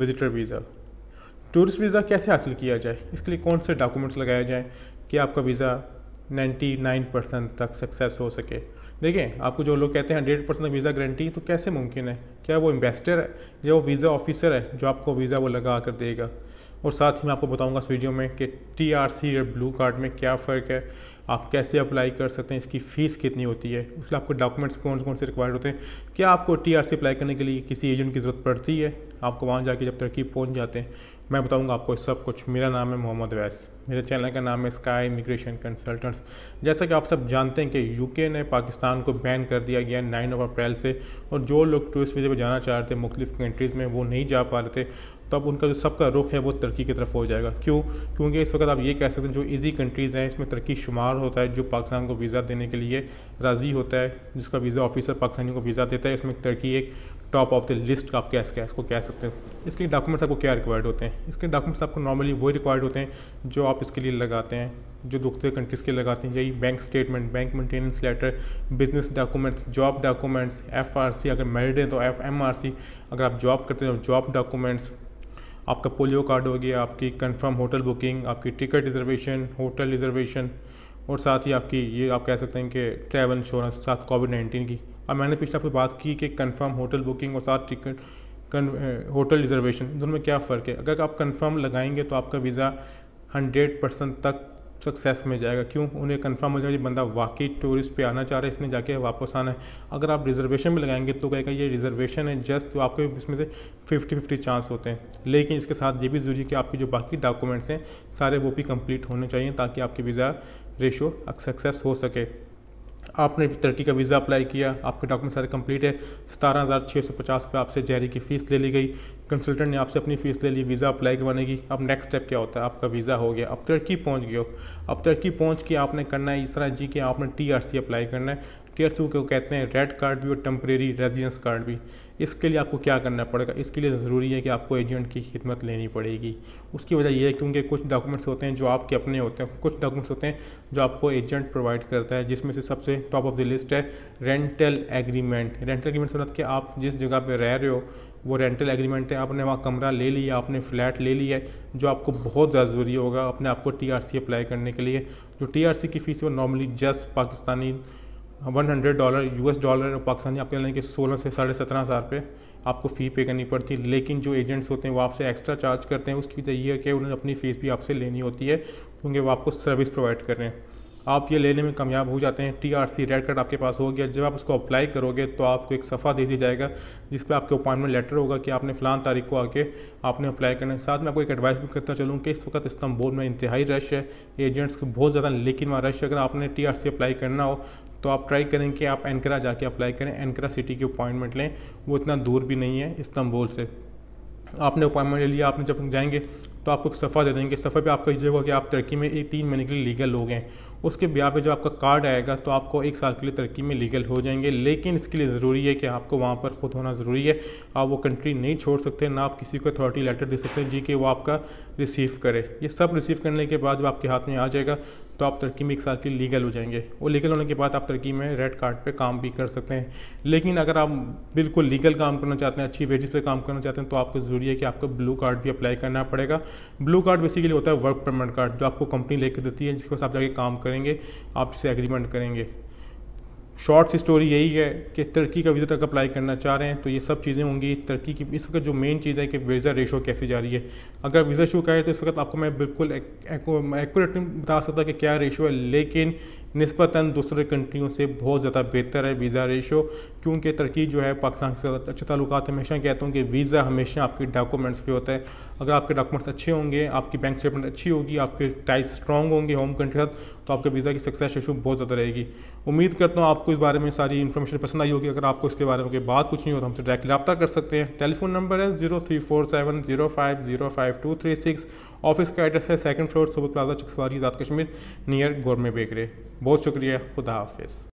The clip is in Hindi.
विजिटर वीज़ा टूरिस्ट वीज़ा कैसे हासिल किया जाए इसके लिए कौन से डॉक्यूमेंट्स लगाए जाएँ कि आपका वीज़ा 99 परसेंट तक सक्सेस हो सके देखें आपको जो लोग कहते हैं हंड्रेड परसेंट वीज़ा गारंटी तो कैसे मुमकिन है क्या वो इन्वेस्टर है या वो वीज़ा ऑफिसर है जो आपको वीज़ा वो लगा कर देगा और साथ ही मैं आपको बताऊंगा इस वीडियो में कि टी आर सी और ब्लू कार्ड में क्या फ़र्क है आप कैसे अप्लाई कर सकते हैं इसकी फ़ीस कितनी होती है उसमें आपको डॉक्यूमेंट्स कौन कौन से रिक्वायर्ड होते हैं क्या आपको टी अप्लाई करने के लिए किसी एजेंट की ज़रूरत पड़ती है आपको वहाँ जाके जब तरक्की पहुँच जाते हैं मैं बताऊंगा आपको सब कुछ मेरा नाम है मोहम्मद वैस मेरे चैनल का नाम है स्काई इमिग्रेशन कंसल्टेंट्स जैसा कि आप सब जानते हैं कि यूके ने पाकिस्तान को बैन कर दिया गया नाइन ऑफ अप्रैल से और जो लोग टूरिस्ट वीज़े पर जाना चाह रहे थे मुख्तलिफ कंट्रीज़ में वो नहीं जा पा रहे थे तब उनका जो सबका रुख है वो तरक्की की तरफ हो जाएगा क्यों क्योंकि इस वक्त आप ये कह सकते हैं जो ईजी कंट्रीज़ हैं इसमें तरक्की शुमार होता है जो पाकिस्तान को वीज़ा देने के लिए राज़ी होता है जिसका वीज़ा ऑफिसर पाकिस्तानी को वीज़ा देता है उसमें तरक्की एक टॉप ऑफ द लिस्ट आप कैस कैस को कह सकते हैं इसके लिए डॉक्यूमेंट्स आपको क्या रिक्वायर्ड होते हैं इसके डॉक्यूमेंट्स आपको नॉर्मली वो रिक्वायर्ड होते हैं जो आप इसके लिए लगाते हैं जो दूसरे कंट्रीज़ के लगाते हैं यही bank statement bank maintenance letter business documents job documents F R C अगर मेरिड तो हैं तो एफ एम आर सी अगर आप जॉब करते हैं जॉब डॉक्यूमेंट्स आपका पोलियो कार्ड हो गया आपकी कंफर्म होटल बुकिंग आपकी टिकट रिजर्वेशन होटल रिजर्वेशन और साथ ही आपकी ये आप कह सकते हैं कि ट्रैवल इंश्योरेंस साथ कोविड नाइन्टीन की अब मैंने पिछले आपसे बात की कि कंफर्म होटल बुकिंग और साथ टिकट होटल रिजर्वेशन दोनों में क्या फ़र्क है अगर आप कंफर्म लगाएंगे तो आपका वीज़ा हंड्रेड परसेंट तक सक्सेस में जाएगा क्यों उन्हें कंफर्म हो जाएगा ये बंदा वाकई टूरिस्ट पे आना चाह रहा है इसने जाके वापस आना है अगर आप रिजर्वेशन में लगाएंगे तो कहेगा ये रिजर्वेशन है जस्ट तो आपके इसमें से फिफ्टी फिफ्टी चांस होते हैं लेकिन इसके साथ ये भी ज़रूरी है कि आपके जो बाकी डॉक्यूमेंट्स हैं सारे वो भी कम्प्लीट होने चाहिए ताकि आपके वीज़ा रेशो सक्सेस हो सके आपने थर्टी का वीज़ा अप्लाई किया आपके डॉक्यूमेंट सारे कंप्लीट है सतारह हज़ार छः सौ पचास पर आपसे जहरी की फ़ीस ले ली गई कंसल्टेंट ने आपसे अपनी फ़ीस ले ली वीज़ा अप्लाई करवाने की अब नेक्स्ट स्टेप क्या होता है आपका वीज़ा हो गया अब टर्की पहुँच गए हो अब टर्की पहुँच के आपने करना है इस तरह जी कि आपने टी अप्लाई करना है टी आर को कहते हैं रेड कार्ड भी और टेम्परेरी रेजिडेंस कार्ड भी इसके लिए आपको क्या करना पड़ेगा इसके लिए ज़रूरी है कि आपको एजेंट की खिदमत लेनी पड़ेगी उसकी वजह यह है क्योंकि कुछ डॉक्यूमेंट्स होते हैं जो आपके अपने होते हैं कुछ डॉक्यूमेंट्स होते हैं जो आपको एजेंट प्रोवाइड करता है जिसमें से सबसे टॉप ऑफ द लिस्ट है रेंटल एग्रीमेंट रेंटल एग्रीमेंट से मतलब कि आप जिस जगह पर रह रहे हो वो रेंटल एग्रीमेंट है आपने वहाँ कमरा ले लिया आपने फ्लैट ले लिया है जो आपको बहुत ज़्यादा ज़रूरी होगा अपने आपको टीआरसी अप्लाई करने के लिए जो टी की फ़ीस है वो normally just Pakistani one hundred dollar US dollar और पाकिस्तानी आपके यानी कि सोलह से साढ़े सत्रह हज़ार रुपये आपको फ़ी पे करनी पड़ती है लेकिन जो एजेंट्स होते हैं वो आपसे एक्स्ट्रा चार्ज करते हैं उसकी वजह यह है कि उन्हें अपनी फ़ीस भी आपसे लेनी होती है क्योंकि वो आपको सर्विस प्रोवाइड कर रहे हैं आप ये लेने में कामयाब हो जाते हैं T R C red card आपके पास हो गया जब आप उसको अप्लाई करोगे तो आपको एक सफ़ा दे दिया जाएगा जिस पर आपके अपॉइंटमेंट लेटर होगा कि आपने फ़लान तारीख को आके आपने अप्लाई करना है साथ में आपको एक एडवाइस भी करता चलूँ कि इस वक्त इस्तंबुल में इंतहाई रश है एजेंट्स बहुत ज़्यादा लेकिन वहाँ रश अगर आपने टी आर सी अप्लाई करना हो तो आप ट्राई करें कि आप एनकरा जाके अप्लाई करें एनकरा सिटी की अपॉइंटमेंट लें वो इतना दूर भी नहीं है इस्तंबुल से आपने अपॉइंटमेंट ले लिया आपने जब जाएंगे तो आपको एक सफ़ा दे देंगे सफ़े पे आपका ये होगा कि आप तरक्की में एक तीन महीने के लिए लीगल हो गए उसके ब्याह पे जब आपका कार्ड आएगा तो आपको एक साल के लिए तरक्की में लीगल हो जाएंगे लेकिन इसके लिए ज़रूरी है कि आपको वहाँ पर ख़ुद होना ज़रूरी है आप वो कंट्री नहीं छोड़ सकते ना आप किसी को अथॉरिटी लेटर दे सकते हैं जी कि वो आपका रिसीव करे ये सब रिसीव करने के बाद जब आपके हाथ में आ जाएगा तो आप तरक्की में एक साल के लीगल हो जाएंगे और लीगल होने के बाद आप तरक्की में रेड कार्ड पे काम भी कर सकते हैं लेकिन अगर आप बिल्कुल लीगल काम करना चाहते हैं अच्छी वेजेस पे काम करना चाहते हैं तो आपको ज़रूरी है कि आपको ब्लू कार्ड भी अप्लाई करना पड़ेगा ब्लू कार्ड बेसिकली होता है वर्क परमिट कार्ड जो आपको कंपनी लेकर देती है जिसके पास आप जाके काम करेंगे आपसे एग्रीमेंट करेंगे सी स्टोरी यही है कि तुर्की का वीज़ा तक अप्लाई करना चाह रहे हैं तो ये सब चीज़ें होंगी तुर्की की इस वक्त जो मेन चीज़ है कि वीज़ा रेशो कैसे जा रही है अगर वीज़ा शो का है तो इस वक्त आपको मैं बिल्कुल एक, एक बता सकता कि क्या रेशो है लेकिन नस्बता दूसरे कंट्रियों से बहुत ज़्यादा बेहतर है वीज़ा रेशो क्योंकि तुर्की जो है पाकिस्तान के साथ अच्छे है हमेशा कहता हूँ कि वीज़ा हमेशा आपके डॉक्यूमेंट्स पे होता है अगर आपके डॉक्यूमेंट्स अच्छे होंगे आपकी बैंक स्टेटमेंट अच्छी होगी आपके टाइज स्ट्रॉन्ग होंगे होम कंट्री साथ तो आपके वीज़ा की सक्सेस रेशो बहुत ज़्यादा रहेगी उम्मीद करता हूँ आपको इस बारे में सारी इन्फॉर्मेशन पसंद आई होगी अगर आपको इसके बारे में बात कुछ नहीं हो तो हमसे डायरेक्ट रब्ता कर सकते हैं टेलीफोन नंबर है zero three four seven zero five zero five two three six office का एड्रेस है सेकंड फ्लोर सुबह plaza Chakswari Azad Kashmir near gourmet bakery बहुत शुक्रिया खुदा हाफिज़